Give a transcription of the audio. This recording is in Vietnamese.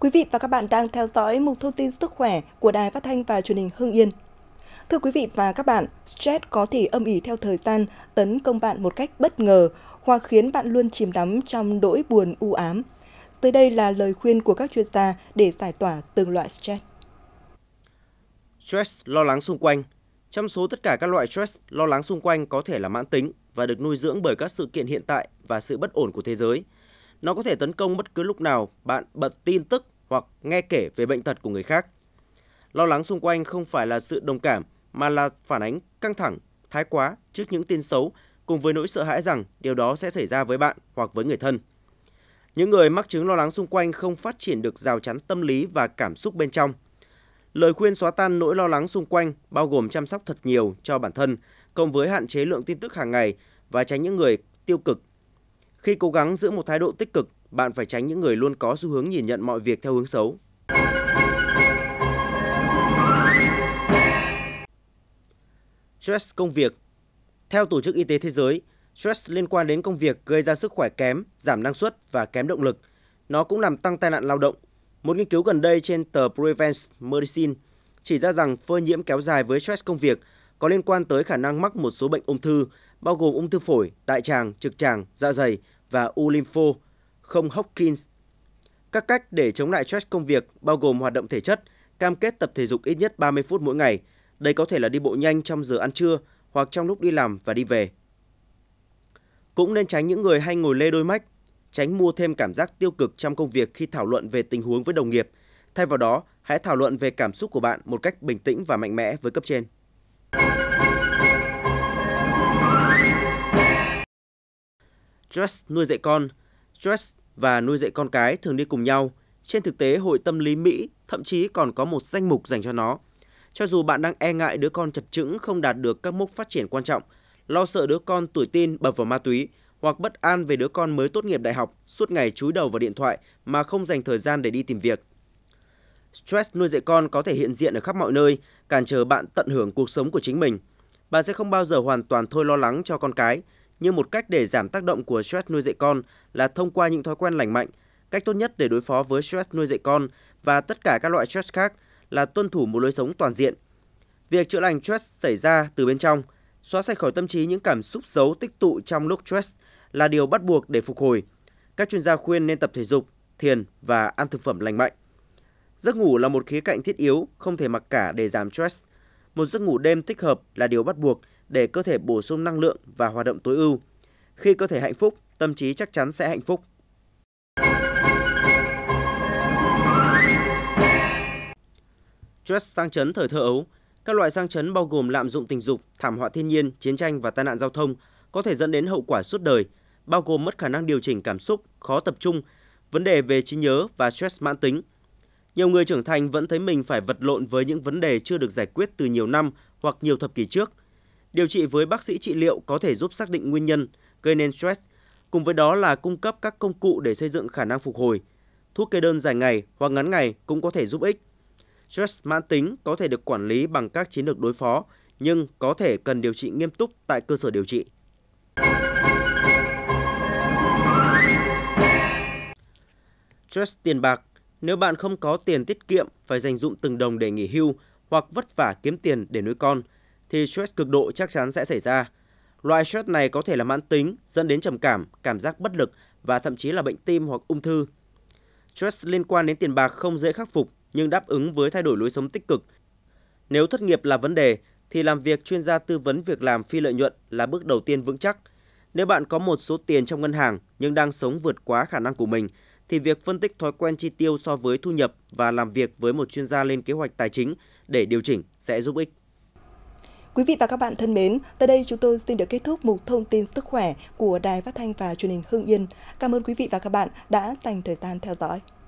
Quý vị và các bạn đang theo dõi mục thông tin sức khỏe của Đài Phát thanh và Truyền hình Hưng Yên. Thưa quý vị và các bạn, stress có thể âm ỉ theo thời gian, tấn công bạn một cách bất ngờ hoặc khiến bạn luôn chìm đắm trong nỗi buồn u ám. Tới đây là lời khuyên của các chuyên gia để giải tỏa từng loại stress. Stress lo lắng xung quanh Trong số tất cả các loại stress, lo lắng xung quanh có thể là mãn tính và được nuôi dưỡng bởi các sự kiện hiện tại và sự bất ổn của thế giới – nó có thể tấn công bất cứ lúc nào bạn bật tin tức hoặc nghe kể về bệnh tật của người khác. Lo lắng xung quanh không phải là sự đồng cảm mà là phản ánh căng thẳng, thái quá trước những tin xấu cùng với nỗi sợ hãi rằng điều đó sẽ xảy ra với bạn hoặc với người thân. Những người mắc chứng lo lắng xung quanh không phát triển được rào chắn tâm lý và cảm xúc bên trong. Lời khuyên xóa tan nỗi lo lắng xung quanh bao gồm chăm sóc thật nhiều cho bản thân, cộng với hạn chế lượng tin tức hàng ngày và tránh những người tiêu cực khi cố gắng giữ một thái độ tích cực, bạn phải tránh những người luôn có xu hướng nhìn nhận mọi việc theo hướng xấu. Stress công việc Theo Tổ chức Y tế Thế giới, stress liên quan đến công việc gây ra sức khỏe kém, giảm năng suất và kém động lực. Nó cũng làm tăng tai nạn lao động. Một nghiên cứu gần đây trên tờ Prevent Medicine chỉ ra rằng phơi nhiễm kéo dài với stress công việc có liên quan tới khả năng mắc một số bệnh ung thư, bao gồm ung thư phổi, đại tràng, trực tràng, dạ dày và u lympho, không Hopkins. Các cách để chống lại stress công việc bao gồm hoạt động thể chất, cam kết tập thể dục ít nhất 30 phút mỗi ngày. Đây có thể là đi bộ nhanh trong giờ ăn trưa hoặc trong lúc đi làm và đi về. Cũng nên tránh những người hay ngồi lê đôi mách, tránh mua thêm cảm giác tiêu cực trong công việc khi thảo luận về tình huống với đồng nghiệp. Thay vào đó, hãy thảo luận về cảm xúc của bạn một cách bình tĩnh và mạnh mẽ với cấp trên. Stress nuôi dạy con, stress và nuôi dạy con cái thường đi cùng nhau. Trên thực tế, Hội Tâm lý Mỹ thậm chí còn có một danh mục dành cho nó. Cho dù bạn đang e ngại đứa con chập chững không đạt được các mốc phát triển quan trọng, lo sợ đứa con tuổi tin bập vào ma túy, hoặc bất an về đứa con mới tốt nghiệp đại học suốt ngày chúi đầu vào điện thoại mà không dành thời gian để đi tìm việc. Stress nuôi dạy con có thể hiện diện ở khắp mọi nơi, cản trở bạn tận hưởng cuộc sống của chính mình. Bạn sẽ không bao giờ hoàn toàn thôi lo lắng cho con cái, nhưng một cách để giảm tác động của stress nuôi dạy con là thông qua những thói quen lành mạnh. Cách tốt nhất để đối phó với stress nuôi dạy con và tất cả các loại stress khác là tuân thủ một lối sống toàn diện. Việc chữa lành stress xảy ra từ bên trong, xóa sạch khỏi tâm trí những cảm xúc xấu tích tụ trong lúc stress là điều bắt buộc để phục hồi. Các chuyên gia khuyên nên tập thể dục, thiền và ăn thực phẩm lành mạnh. Giấc ngủ là một khía cạnh thiết yếu, không thể mặc cả để giảm stress. Một giấc ngủ đêm thích hợp là điều bắt buộc để cơ thể bổ sung năng lượng và hoạt động tối ưu. Khi cơ thể hạnh phúc, tâm trí chắc chắn sẽ hạnh phúc. Stress sang chấn thời thơ ấu các loại sang chấn bao gồm lạm dụng tình dục, thảm họa thiên nhiên, chiến tranh và tai nạn giao thông có thể dẫn đến hậu quả suốt đời, bao gồm mất khả năng điều chỉnh cảm xúc, khó tập trung, vấn đề về trí nhớ và stress mãn tính. Nhiều người trưởng thành vẫn thấy mình phải vật lộn với những vấn đề chưa được giải quyết từ nhiều năm hoặc nhiều thập kỷ trước, Điều trị với bác sĩ trị liệu có thể giúp xác định nguyên nhân gây nên stress, cùng với đó là cung cấp các công cụ để xây dựng khả năng phục hồi. Thuốc kê đơn dài ngày hoặc ngắn ngày cũng có thể giúp ích. Stress mãn tính có thể được quản lý bằng các chiến lược đối phó, nhưng có thể cần điều trị nghiêm túc tại cơ sở điều trị. Stress tiền bạc Nếu bạn không có tiền tiết kiệm, phải dành dụng từng đồng để nghỉ hưu hoặc vất vả kiếm tiền để nuôi con – thì stress cực độ chắc chắn sẽ xảy ra. Loại stress này có thể là mãn tính, dẫn đến trầm cảm, cảm giác bất lực và thậm chí là bệnh tim hoặc ung thư. Stress liên quan đến tiền bạc không dễ khắc phục nhưng đáp ứng với thay đổi lối sống tích cực. Nếu thất nghiệp là vấn đề thì làm việc chuyên gia tư vấn việc làm phi lợi nhuận là bước đầu tiên vững chắc. Nếu bạn có một số tiền trong ngân hàng nhưng đang sống vượt quá khả năng của mình thì việc phân tích thói quen chi tiêu so với thu nhập và làm việc với một chuyên gia lên kế hoạch tài chính để điều chỉnh sẽ giúp ích. Quý vị và các bạn thân mến, tại đây chúng tôi xin được kết thúc mục thông tin sức khỏe của Đài Phát thanh và Truyền hình Hưng Yên. Cảm ơn quý vị và các bạn đã dành thời gian theo dõi.